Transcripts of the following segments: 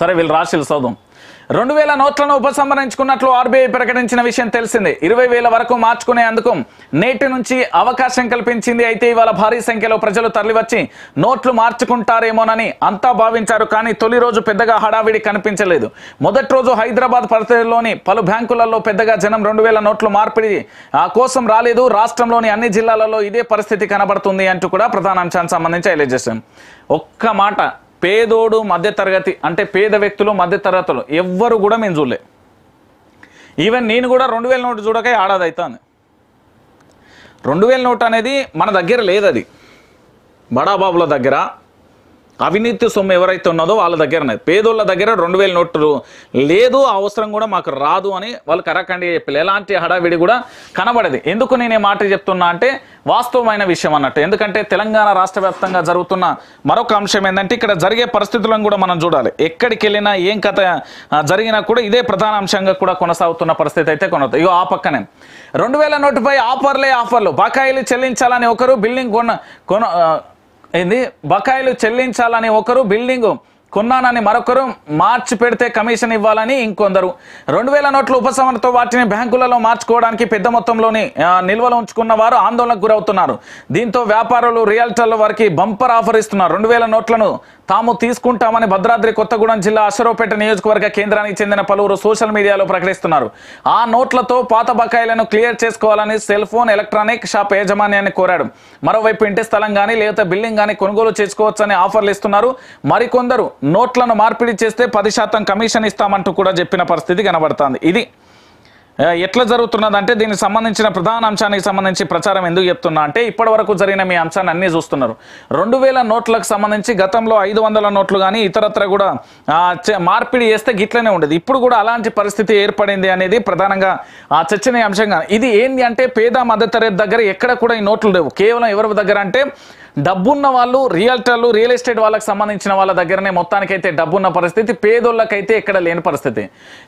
సరే వీళ్ళు రాసి చదువు రెండు వేల నోట్లను ఉపసంహరించుకున్నట్లు ఆర్బీఐ ప్రకటించిన విషయం తెలిసిందే ఇరవై వేల వరకు మార్చుకునే అందుకు నేటి నుంచి అవకాశం కల్పించింది అయితే ఇవాళ భారీ సంఖ్యలో ప్రజలు తరలివచ్చి నోట్లు మార్చుకుంటారేమోనని అంతా భావించారు కానీ తొలి రోజు పెద్దగా హడావిడి కనిపించలేదు మొదటి రోజు హైదరాబాద్ పరిధిలోని పలు బ్యాంకులలో పెద్దగా జనం రెండు వేల నోట్లు మార్పిడి కోసం రాలేదు రాష్ట్రంలోని అన్ని జిల్లాలలో ఇదే పరిస్థితి కనబడుతుంది అంటూ కూడా ప్రధాన అంశానికి సంబంధించి హైలైట్ చేశాం ఒక్క మాట పేదోడు మధ్యతరగతి అంటే పేద వ్యక్తులు మధ్యతరగతులు ఎవ్వరు కూడా మేము చూడలే ఈవెన్ నేను కూడా రెండు వేల నోటు చూడకే ఆడాది అవుతాను రెండు వేల నోటు అనేది మన దగ్గర లేదు అది బడాబాబుల దగ్గర అవినీతి సొమ్ము ఎవరైతే ఉన్నదో వాళ్ళ దగ్గరనే పేదోళ్ళ దగ్గర రెండు వేల నోట్లు లేదు అవసరం కూడా మాకు రాదు అని వాళ్ళు కరాఖండిగా చెప్పారు ఎలాంటి హడావిడి కూడా కనబడేది ఎందుకు నేను మాట చెప్తున్నా అంటే వాస్తవమైన విషయం అన్నట్టు ఎందుకంటే తెలంగాణ రాష్ట్ర వ్యాప్తంగా జరుగుతున్న మరొక అంశం ఏంటంటే ఇక్కడ జరిగే పరిస్థితులను కూడా మనం చూడాలి ఎక్కడికి వెళ్ళినా ఏం కథ జరిగినా కూడా ఇదే ప్రధాన అంశంగా కూడా కొనసాగుతున్న పరిస్థితి అయితే కొనదు ఇగో ఆ పక్కనే రెండు వేల నోటుపై ఆఫర్లే ఆఫర్లు బకాయిలు చెల్లించాలని ఒకరు బిల్డింగ్ కొన కొన ఏంది బకాయిలు చెల్లించాలని ఒకరు బిల్డింగ్ కొన్నానని మరొకరు మార్చి పెడితే కమిషన్ ఇవ్వాలని ఇంకొందరు రెండు వేల నోట్ల ఉపశమనతో వాటిని బ్యాంకులలో మార్చుకోవడానికి పెద్ద మొత్తంలోని నిల్వలు ఉంచుకున్న వారు ఆందోళనకు గురవుతున్నారు దీంతో వ్యాపారులు రియల్టర్ల వారికి బంపర్ ఆఫర్ ఇస్తున్నారు రెండు వేల నోట్లను తాము తీసుకుంటామని భద్రాద్రి కొత్తగూడెం జిల్లా అశరోపేట నియోజకవర్గ కేంద్రానికి చెందిన పలువురు సోషల్ మీడియాలో ప్రకటిస్తున్నారు ఆ నోట్లతో పాత బకాయిలను క్లియర్ చేసుకోవాలని సెల్ ఫోన్ ఎలక్ట్రానిక్ షాప్ యాజమాన్యాన్ని కోరాడు మరోవైపు ఇంటి స్థలం కానీ లేదా బిల్డింగ్ కానీ కొనుగోలు చేసుకోవచ్చని ఆఫర్లు ఇస్తున్నారు మరికొందరు నోట్లను మార్పిడి చేస్తే పది శాతం కమిషన్ ఇస్తామంటూ కూడా చెప్పిన పరిస్థితి కనబడుతుంది ఇది ఎట్లా జరుగుతున్నది అంటే దీనికి సంబంధించిన ప్రధాన అంశానికి సంబంధించి ప్రచారం ఎందుకు చెప్తున్నా అంటే ఇప్పటి వరకు జరిగిన మీ అంశాన్ని అన్నీ చూస్తున్నారు రెండు వేల నోట్లకు సంబంధించి గతంలో ఐదు వందల నోట్లు కానీ ఇతరత్ర కూడా మార్పిడి చేస్తే గిట్లనే ఉండేది ఇప్పుడు కూడా అలాంటి పరిస్థితి ఏర్పడింది అనేది ప్రధానంగా ఆ చర్చనీయ అంశంగా ఇది ఏంటి అంటే పేద మధ్యతరగతి దగ్గర ఎక్కడ కూడా ఈ నోట్లు లేవు కేవలం ఎవరి దగ్గర అంటే డబ్బున్న వాళ్ళు రియల్టర్లు రియల్ ఎస్టేట్ వాళ్ళకి సంబంధించిన వాళ్ళ దగ్గరనే మొత్తానికైతే డబ్బున్న పరిస్థితి పేదోళ్ళకైతే ఎక్కడ లేని పరిస్థితి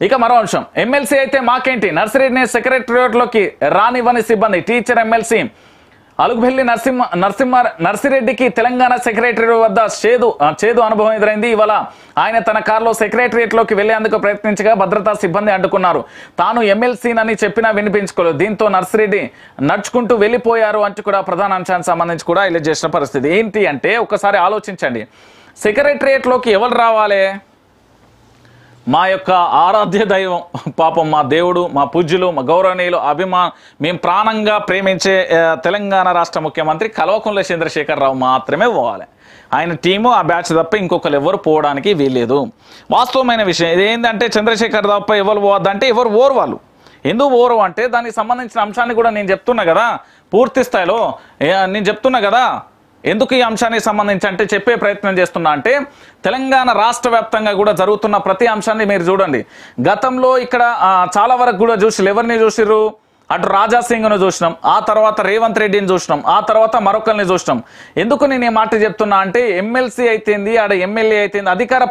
ఇక మరో అంశం ఎమ్మెల్సీ అయితే మాకేంటి నర్సరీని సెక్రటరియట్లోకి రానివ్వని సిబ్బంది టీచర్ ఎమ్మెల్సీ అలుగుబెల్లి నర్సింహ నర్సింహ నర్సిరెడ్డికి తెలంగాణ సెక్రటరీ వద్ద చేదు చేదు అనుభవం ఎదురైంది ఇవాళ ఆయన తన కారులో సెక్రటరియట్లోకి వెళ్లేందుకు ప్రయత్నించగా భద్రతా సిబ్బంది అడ్డుకున్నారు తాను ఎమ్మెల్సీనని చెప్పినా వినిపించుకోలేదు దీంతో నర్సిరెడ్డి నడుచుకుంటూ వెళ్ళిపోయారు అంటూ కూడా ప్రధాన అంశానికి సంబంధించి కూడా ఇలా చేసిన పరిస్థితి ఏంటి అంటే ఒకసారి ఆలోచించండి సెక్రటరియట్లోకి ఎవరు రావాలి మా యొక్క ఆరాధ్య దైవం పాపం మా దేవుడు మా పూజ్యులు మా గౌరవనీయులు అభిమా మేము ప్రాణంగా ప్రేమించే తెలంగాణ రాష్ట్ర ముఖ్యమంత్రి కల్వకుంట్ల చంద్రశేఖరరావు మాత్రమే పోవాలి ఆయన టీము ఆ బ్యాచ్ తప్ప ఇంకొకరు ఎవరు పోవడానికి వీల్లేదు వాస్తవమైన విషయం ఇదేంటంటే చంద్రశేఖర్ తప్ప ఎవరు పోవద్దంటే ఎవరు ఓరు వాళ్ళు ఎందుకు ఓరు అంటే దానికి సంబంధించిన అంశాన్ని కూడా నేను చెప్తున్నా కదా పూర్తి స్థాయిలో నేను చెప్తున్నా కదా ఎందుకు ఈ అంశానికి సంబంధించి అంటే చెప్పే ప్రయత్నం చేస్తున్నా అంటే తెలంగాణ రాష్ట్ర వ్యాప్తంగా కూడా జరుగుతున్న ప్రతి అంశాన్ని మీరు చూడండి గతంలో ఇక్కడ చాలా వరకు కూడా చూసి ఎవరిని చూసిరు అటు రాజాసింగ్ను చూసినాం ఆ తర్వాత రేవంత్ రెడ్డిని చూసినాం ఆ తర్వాత మరొకరిని చూసినాం ఎందుకు నేను ఈ మాట చెప్తున్నా అంటే ఎమ్మెల్సీ అయితేంది ఆడ ఎమ్మెల్యే అయితేంది అధికార